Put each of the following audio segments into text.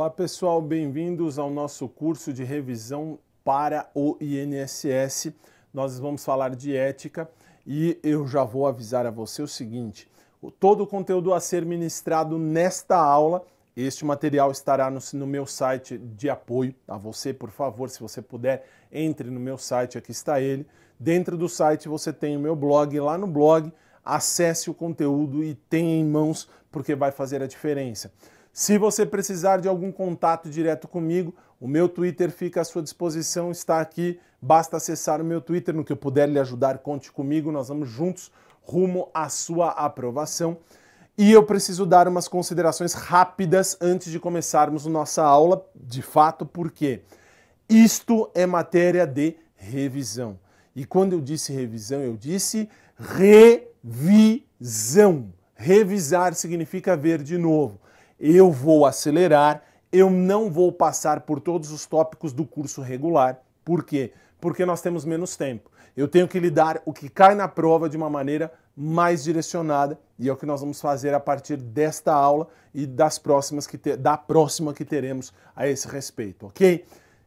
Olá pessoal, bem-vindos ao nosso curso de revisão para o INSS. Nós vamos falar de ética e eu já vou avisar a você o seguinte: todo o conteúdo a ser ministrado nesta aula, este material estará no, no meu site de apoio a tá? você, por favor, se você puder, entre no meu site, aqui está ele. Dentro do site você tem o meu blog, lá no blog acesse o conteúdo e tenha em mãos, porque vai fazer a diferença. Se você precisar de algum contato direto comigo, o meu Twitter fica à sua disposição, está aqui. Basta acessar o meu Twitter, no que eu puder lhe ajudar, conte comigo. Nós vamos juntos rumo à sua aprovação. E eu preciso dar umas considerações rápidas antes de começarmos nossa aula, de fato, porque isto é matéria de revisão. E quando eu disse revisão, eu disse revisão. Revisar significa ver de novo eu vou acelerar, eu não vou passar por todos os tópicos do curso regular. Por quê? Porque nós temos menos tempo. Eu tenho que lidar o que cai na prova de uma maneira mais direcionada e é o que nós vamos fazer a partir desta aula e das próximas que te... da próxima que teremos a esse respeito, ok?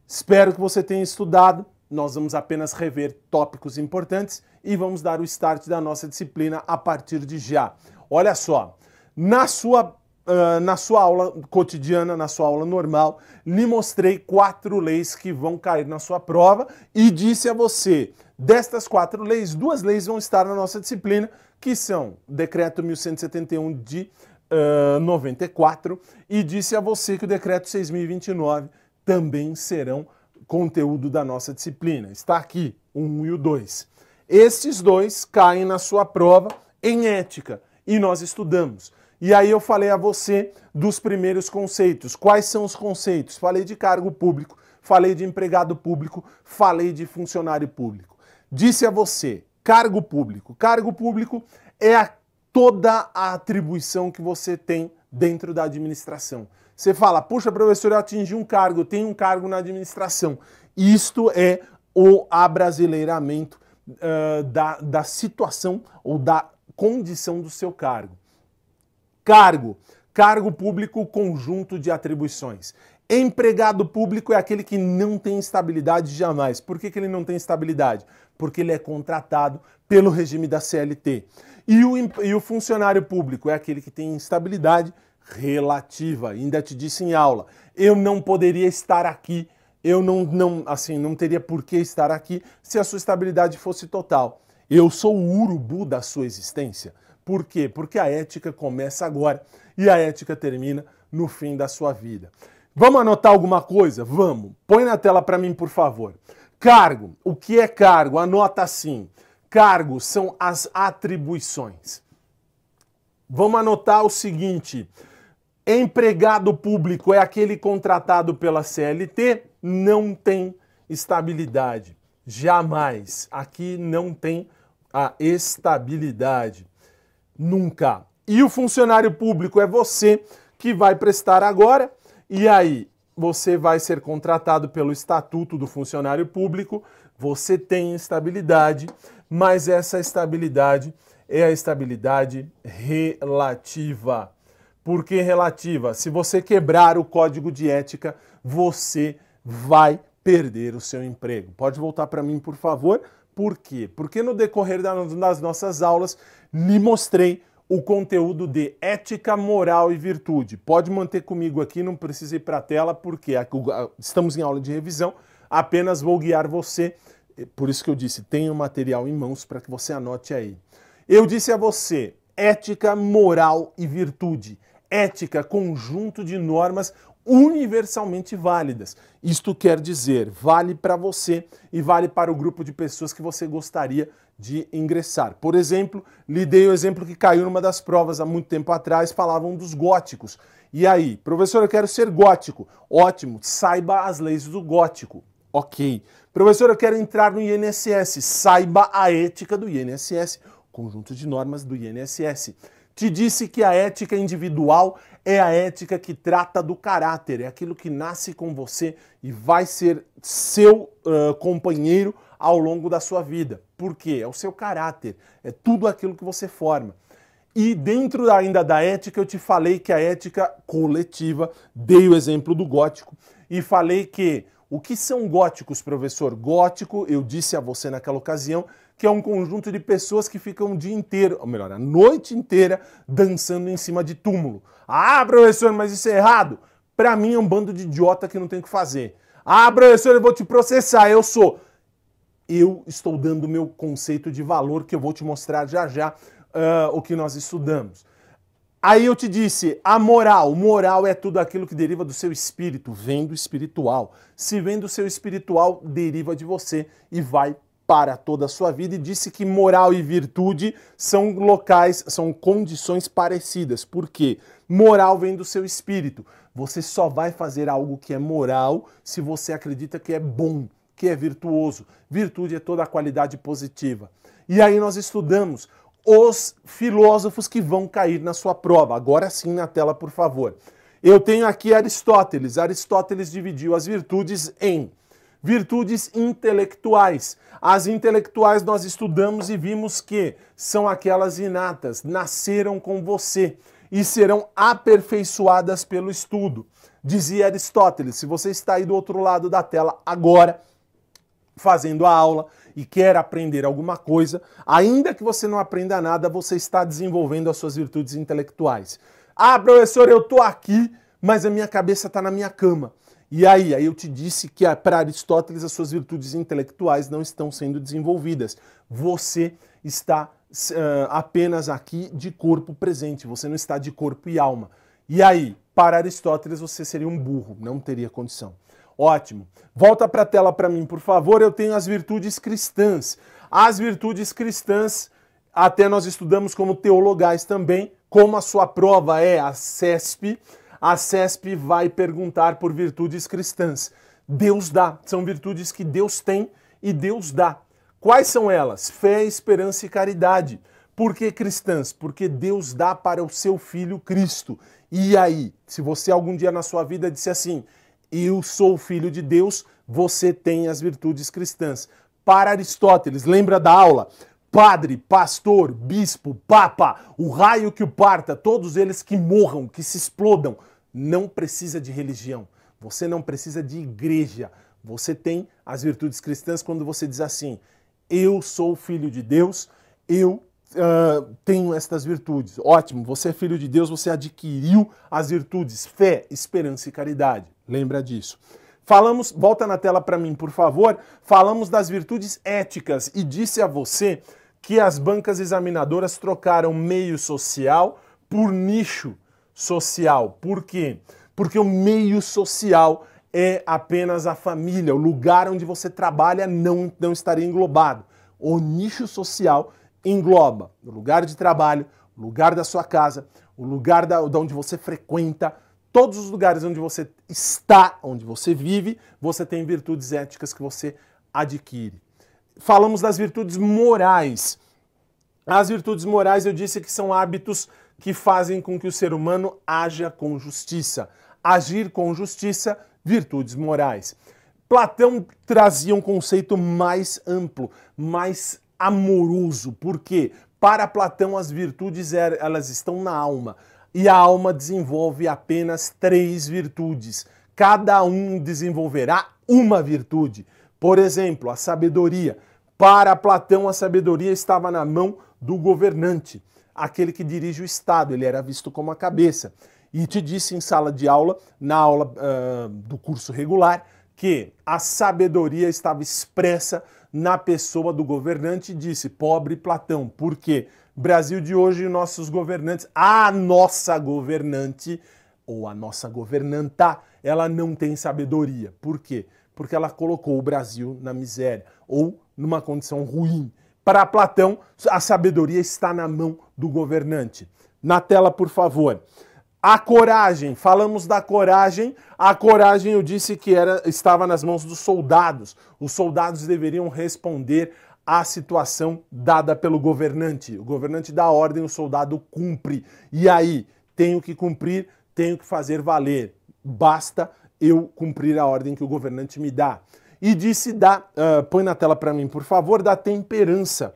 Espero que você tenha estudado. Nós vamos apenas rever tópicos importantes e vamos dar o start da nossa disciplina a partir de já. Olha só, na sua ah, na sua aula cotidiana, na sua aula normal, lhe mostrei quatro leis que vão cair na sua prova e disse a você: destas quatro leis, duas leis vão estar na nossa disciplina, que são o Decreto 1171 de uh, ah, 94 e disse a você que o Decreto 6029 também serão conteúdo da nossa disciplina. Está aqui, um e o dois. Estes dois caem na sua prova em ética e nós estudamos. E aí eu falei a você dos primeiros conceitos. Quais são os conceitos? Falei de cargo público, falei de empregado público, falei de funcionário público. Disse a você, cargo público. Cargo público é a, toda a atribuição que você tem dentro da administração. Você fala, puxa, professor, eu atingi um cargo, eu tenho um cargo na administração. Isto é o abrasileiramento uh, da, da situação ou da condição do seu cargo. Cargo. Cargo público, conjunto de atribuições. Empregado público é aquele que não tem estabilidade jamais. Por que, que ele não tem estabilidade? Porque ele é contratado pelo regime da CLT. E o, e o funcionário público é aquele que tem estabilidade relativa. Ainda te disse em aula, eu não poderia estar aqui, eu não, não, assim, não teria por que estar aqui se a sua estabilidade fosse total. Eu sou o urubu da sua existência. Por quê? Porque a ética começa agora e a ética termina no fim da sua vida. Vamos anotar alguma coisa? Vamos. Põe na tela para mim, por favor. Cargo. O que é cargo? Anota assim. Cargo são as atribuições. Vamos anotar o seguinte: empregado público é aquele contratado pela CLT, não tem estabilidade. Jamais. Aqui não tem a estabilidade nunca. E o funcionário público é você que vai prestar agora, e aí você vai ser contratado pelo Estatuto do Funcionário Público, você tem estabilidade, mas essa estabilidade é a estabilidade relativa. Por que relativa? Se você quebrar o código de ética, você vai perder o seu emprego. Pode voltar para mim, por favor, por quê? Porque no decorrer das nossas aulas lhe mostrei o conteúdo de ética, moral e virtude. Pode manter comigo aqui, não precisa ir para a tela, porque estamos em aula de revisão. Apenas vou guiar você. Por isso que eu disse, tenha o material em mãos para que você anote aí. Eu disse a você, ética, moral e virtude. Ética, conjunto de normas universalmente válidas. Isto quer dizer, vale para você e vale para o grupo de pessoas que você gostaria de ingressar. Por exemplo, lhe dei o exemplo que caiu numa das provas há muito tempo atrás, falavam dos góticos. E aí, professor, eu quero ser gótico. Ótimo, saiba as leis do gótico. Ok. Professor, eu quero entrar no INSS. Saiba a ética do INSS, conjunto de normas do INSS te disse que a ética individual é a ética que trata do caráter, é aquilo que nasce com você e vai ser seu uh, companheiro ao longo da sua vida. Por quê? É o seu caráter, é tudo aquilo que você forma. E dentro ainda da ética, eu te falei que a ética coletiva, dei o exemplo do gótico, e falei que o que são góticos, professor? Gótico, eu disse a você naquela ocasião, que é um conjunto de pessoas que ficam o dia inteiro, ou melhor, a noite inteira, dançando em cima de túmulo. Ah, professor, mas isso é errado? Para mim é um bando de idiota que não tem o que fazer. Ah, professor, eu vou te processar, eu sou. Eu estou dando o meu conceito de valor que eu vou te mostrar já já uh, o que nós estudamos. Aí eu te disse, a moral, moral é tudo aquilo que deriva do seu espírito, vem do espiritual. Se vem do seu espiritual, deriva de você e vai para toda a sua vida e disse que moral e virtude são locais, são condições parecidas. Por quê? Moral vem do seu espírito. Você só vai fazer algo que é moral se você acredita que é bom, que é virtuoso. Virtude é toda a qualidade positiva. E aí nós estudamos os filósofos que vão cair na sua prova. Agora sim na tela, por favor. Eu tenho aqui Aristóteles. Aristóteles dividiu as virtudes em Virtudes intelectuais. As intelectuais nós estudamos e vimos que são aquelas inatas, nasceram com você e serão aperfeiçoadas pelo estudo. Dizia Aristóteles, se você está aí do outro lado da tela agora, fazendo a aula e quer aprender alguma coisa, ainda que você não aprenda nada, você está desenvolvendo as suas virtudes intelectuais. Ah, professor, eu estou aqui, mas a minha cabeça está na minha cama. E aí, aí eu te disse que ah, para Aristóteles as suas virtudes intelectuais não estão sendo desenvolvidas. Você está uh, apenas aqui de corpo presente, você não está de corpo e alma. E aí, para Aristóteles você seria um burro, não teria condição. Ótimo. Volta para a tela para mim, por favor. Eu tenho as virtudes cristãs. As virtudes cristãs, até nós estudamos como teologais também, como a sua prova é a CESP a CESP vai perguntar por virtudes cristãs. Deus dá. São virtudes que Deus tem e Deus dá. Quais são elas? Fé, esperança e caridade. Por que cristãs? Porque Deus dá para o seu filho Cristo. E aí, se você algum dia na sua vida disse assim: Eu sou filho de Deus, você tem as virtudes cristãs. Para Aristóteles, lembra da aula? Padre, pastor, bispo, papa, o raio que o parta, todos eles que morram, que se explodam, não precisa de religião, você não precisa de igreja. Você tem as virtudes cristãs quando você diz assim: eu sou filho de Deus, eu uh, tenho estas virtudes. Ótimo, você é filho de Deus, você adquiriu as virtudes fé, esperança e caridade. Lembra disso. Falamos, volta na tela para mim, por favor. Falamos das virtudes éticas e disse a você que as bancas examinadoras trocaram meio social por nicho social. Por quê? Porque o meio social é apenas a família, o lugar onde você trabalha não, não estaria englobado. O nicho social engloba o lugar de trabalho, o lugar da sua casa, o lugar da, da onde você frequenta, todos os lugares onde você está, onde você vive, você tem virtudes éticas que você adquire. Falamos das virtudes morais. As virtudes morais eu disse que são hábitos que fazem com que o ser humano haja com justiça. Agir com justiça, virtudes morais. Platão trazia um conceito mais amplo, mais amoroso, porque para Platão as virtudes er, elas estão na alma e a alma desenvolve apenas três virtudes. Cada um desenvolverá uma virtude. Por exemplo, a sabedoria. Para Platão, a sabedoria estava na mão do governante aquele que dirige o Estado, ele era visto como a cabeça. E te disse em sala de aula, na aula uh, do curso regular, que a sabedoria estava expressa na pessoa do governante, disse pobre Platão, porque Brasil de hoje, nossos governantes, a nossa governante ou a nossa governanta, ela não tem sabedoria. Por quê? Porque ela colocou o Brasil na miséria ou numa condição ruim. Para Platão, a sabedoria está na mão do governante. Na tela, por favor. A coragem, falamos da coragem. A coragem eu disse que era, estava nas mãos dos soldados. Os soldados deveriam responder à situação dada pelo governante. O governante dá ordem, o soldado cumpre. E aí, tenho que cumprir, tenho que fazer valer. Basta eu cumprir a ordem que o governante me dá e disse da, uh, põe na tela para mim, por favor, da temperança.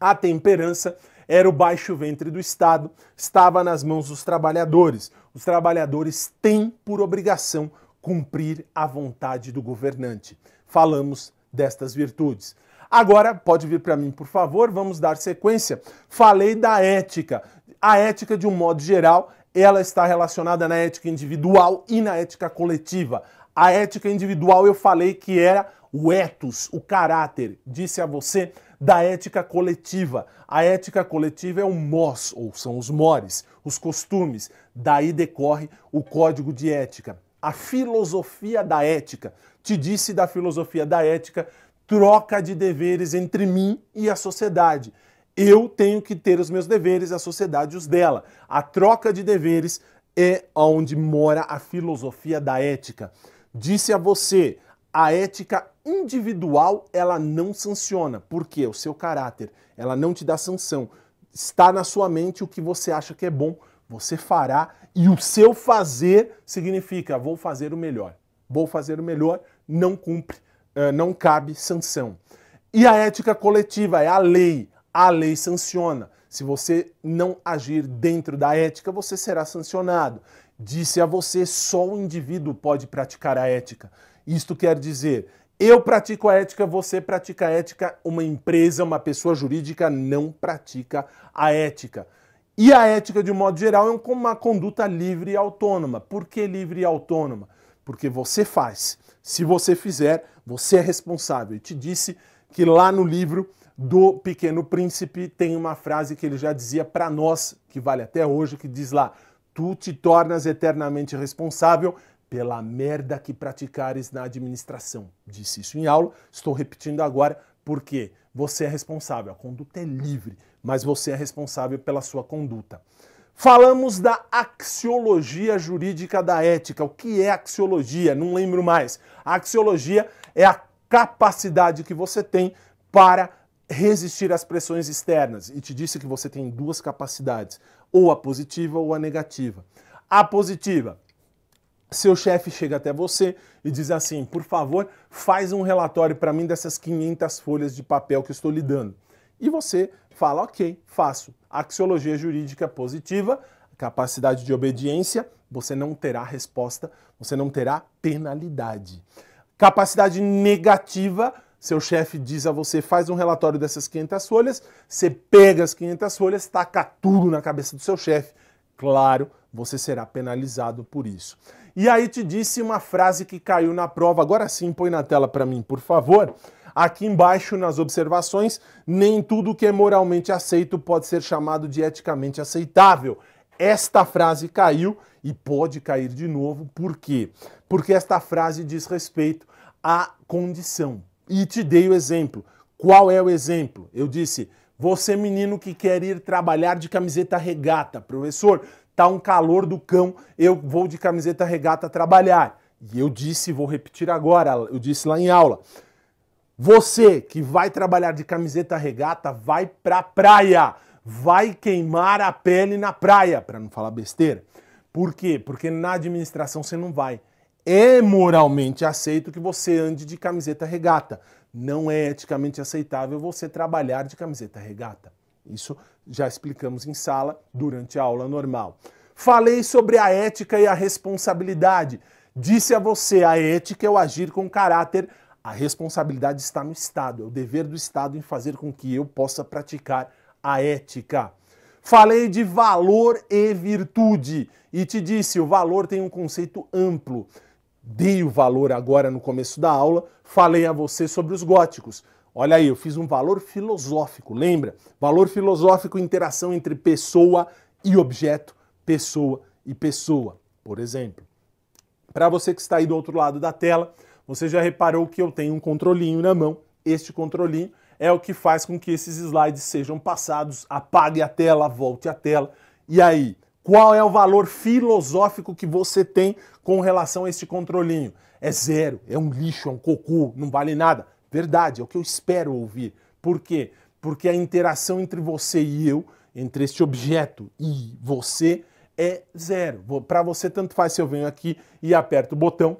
A temperança era o baixo ventre do Estado, estava nas mãos dos trabalhadores. Os trabalhadores têm por obrigação cumprir a vontade do governante. Falamos destas virtudes. Agora, pode vir para mim, por favor, vamos dar sequência. Falei da ética. A ética, de um modo geral, ela está relacionada na ética individual e na ética coletiva. A ética individual eu falei que era o ethos, o caráter, disse a você, da ética coletiva. A ética coletiva é o mos, ou são os mores, os costumes. Daí decorre o código de ética. A filosofia da ética. Te disse da filosofia da ética troca de deveres entre mim e a sociedade. Eu tenho que ter os meus deveres, a sociedade os dela. A troca de deveres é onde mora a filosofia da ética disse a você, a ética individual ela não sanciona, porque o seu caráter, ela não te dá sanção. Está na sua mente o que você acha que é bom, você fará e o seu fazer significa vou fazer o melhor. Vou fazer o melhor, não cumpre, eh, não cabe sanção. E a ética coletiva é a lei, a lei sanciona. Se você não agir dentro da ética, você será sancionado. Disse a você: só o indivíduo pode praticar a ética. Isto quer dizer, eu pratico a ética, você pratica a ética, uma empresa, uma pessoa jurídica não pratica a ética. E a ética, de um modo geral, é uma conduta livre e autônoma. Por que livre e autônoma? Porque você faz. Se você fizer, você é responsável. Eu te disse que lá no livro do Pequeno Príncipe tem uma frase que ele já dizia para nós, que vale até hoje, que diz lá: tu te tornas eternamente responsável pela merda que praticares na administração. Disse isso em aula, estou repetindo agora, porque você é responsável. A conduta é livre, mas você é responsável pela sua conduta. Falamos da axiologia jurídica da ética. O que é axiologia? Não lembro mais. A axiologia é a capacidade que você tem para resistir às pressões externas. E te disse que você tem duas capacidades: ou a positiva ou a negativa. A positiva, seu chefe chega até você e diz assim: por favor, faz um relatório para mim dessas 500 folhas de papel que estou lhe dando. E você fala: ok, faço. Axiologia jurídica positiva, capacidade de obediência, você não terá resposta, você não terá penalidade. Capacidade negativa, seu chefe diz a você: faz um relatório dessas 500 folhas, você pega as 500 folhas, taca tudo na cabeça do seu chefe. Claro, você será penalizado por isso. E aí te disse uma frase que caiu na prova. Agora sim, põe na tela para mim, por favor. Aqui embaixo nas observações, nem tudo que é moralmente aceito pode ser chamado de eticamente aceitável. Esta frase caiu e pode cair de novo, por quê? Porque esta frase diz respeito à condição, e te dei o exemplo. Qual é o exemplo? Eu disse: você, menino que quer ir trabalhar de camiseta regata, professor, tá um calor do cão, eu vou de camiseta regata trabalhar. E eu disse, vou repetir agora, eu disse lá em aula. Você que vai trabalhar de camiseta regata, vai pra praia, vai queimar a pele na praia, para não falar besteira. Por quê? Porque na administração você não vai. É moralmente aceito que você ande de camiseta regata. Não é eticamente aceitável você trabalhar de camiseta regata. Isso já explicamos em sala durante a aula normal. Falei sobre a ética e a responsabilidade. Disse a você, a ética é o agir com caráter, a responsabilidade está no Estado, é o dever do Estado em fazer com que eu possa praticar a ética. Falei de valor e virtude e te disse, o valor tem um conceito amplo dei o valor agora no começo da aula, falei a você sobre os góticos. Olha aí, eu fiz um valor filosófico, lembra? Valor filosófico, interação entre pessoa e objeto, pessoa e pessoa, por exemplo. Para você que está aí do outro lado da tela, você já reparou que eu tenho um controlinho na mão. Este controlinho é o que faz com que esses slides sejam passados, apague a tela, volte a tela. E aí, qual é o valor filosófico que você tem com relação a este controlinho? É zero, é um lixo, é um cocô, não vale nada. Verdade, é o que eu espero ouvir. Por quê? Porque a interação entre você e eu, entre este objeto e você, é zero. Para você, tanto faz se eu venho aqui e aperto o botão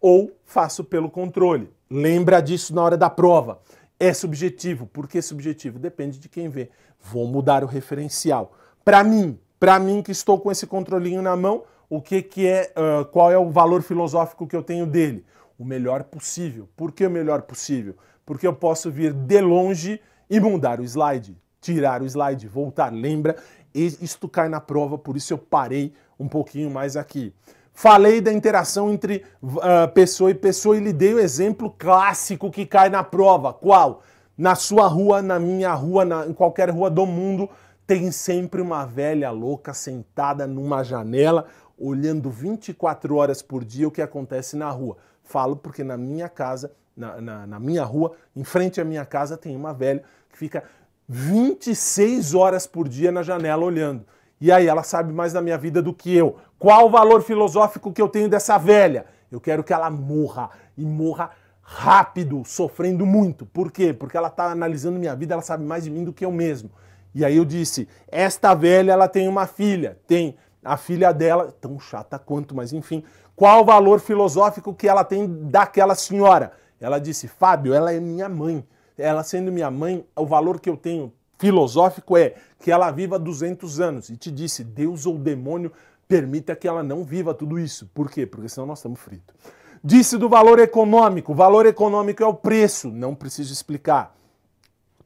ou faço pelo controle. Lembra disso na hora da prova. É subjetivo. Por que subjetivo? Depende de quem vê. Vou mudar o referencial. Para mim, para mim que estou com esse controlinho na mão, o que, que é, uh, qual é o valor filosófico que eu tenho dele? O melhor possível. Por que o melhor possível? Porque eu posso vir de longe e mudar o slide, tirar o slide, voltar, lembra? isto cai na prova, por isso eu parei um pouquinho mais aqui. Falei da interação entre uh, pessoa e pessoa e lhe dei o exemplo clássico que cai na prova. Qual? Na sua rua, na minha rua, na, em qualquer rua do mundo, tem sempre uma velha louca sentada numa janela, olhando 24 horas por dia o que acontece na rua. Falo porque na minha casa, na, na, na minha rua, em frente à minha casa, tem uma velha que fica 26 horas por dia na janela olhando. E aí, ela sabe mais da minha vida do que eu. Qual o valor filosófico que eu tenho dessa velha? Eu quero que ela morra e morra rápido, sofrendo muito. Por quê? Porque ela está analisando minha vida, ela sabe mais de mim do que eu mesmo. E aí eu disse: esta velha ela tem uma filha, tem a filha dela, tão chata quanto, mas enfim, qual o valor filosófico que ela tem daquela senhora? Ela disse: Fábio, ela é minha mãe. Ela sendo minha mãe, o valor que eu tenho filosófico é que ela viva 200 anos. E te disse: Deus ou demônio permita que ela não viva tudo isso. Por quê? Porque senão nós estamos fritos. Disse do valor econômico: o valor econômico é o preço, não preciso explicar.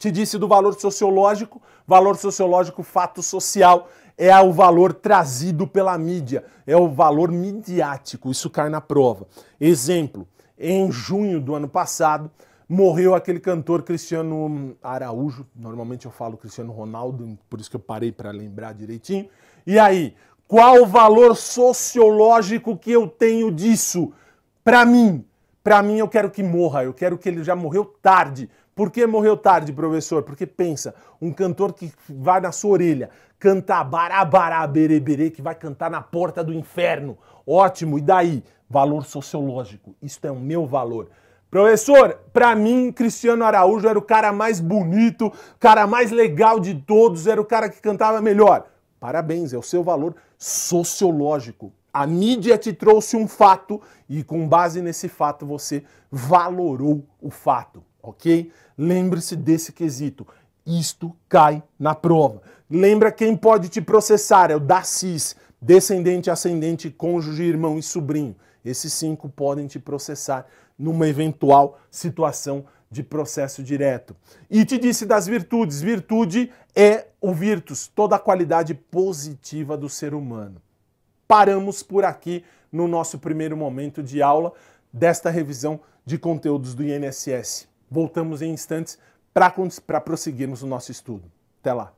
Te disse do valor sociológico, valor sociológico, fato social, é o valor trazido pela mídia, é o valor midiático, isso cai na prova. Exemplo, em junho do ano passado, morreu aquele cantor Cristiano Araújo, normalmente eu falo Cristiano Ronaldo, por isso que eu parei para lembrar direitinho. E aí, qual o valor sociológico que eu tenho disso? Para mim, para mim eu quero que morra, eu quero que ele já morreu tarde, por que morreu tarde, professor? Porque pensa, um cantor que vai na sua orelha cantar barabará bereberê, que vai cantar na porta do inferno. Ótimo, e daí? Valor sociológico. Isto é o meu valor. Professor, para mim, Cristiano Araújo era o cara mais bonito, cara mais legal de todos, era o cara que cantava melhor. Parabéns, é o seu valor sociológico. A mídia te trouxe um fato e, com base nesse fato, você valorou o fato ok? Lembre-se desse quesito. Isto cai na prova. Lembra quem pode te processar? É o DACIS, descendente, ascendente, cônjuge, irmão e sobrinho. Esses cinco podem te processar numa eventual situação de processo direto. E te disse das virtudes. Virtude é o virtus, toda a qualidade positiva do ser humano. Paramos por aqui no nosso primeiro momento de aula desta revisão de conteúdos do INSS. Voltamos em instantes para prosseguirmos o nosso estudo. Até lá!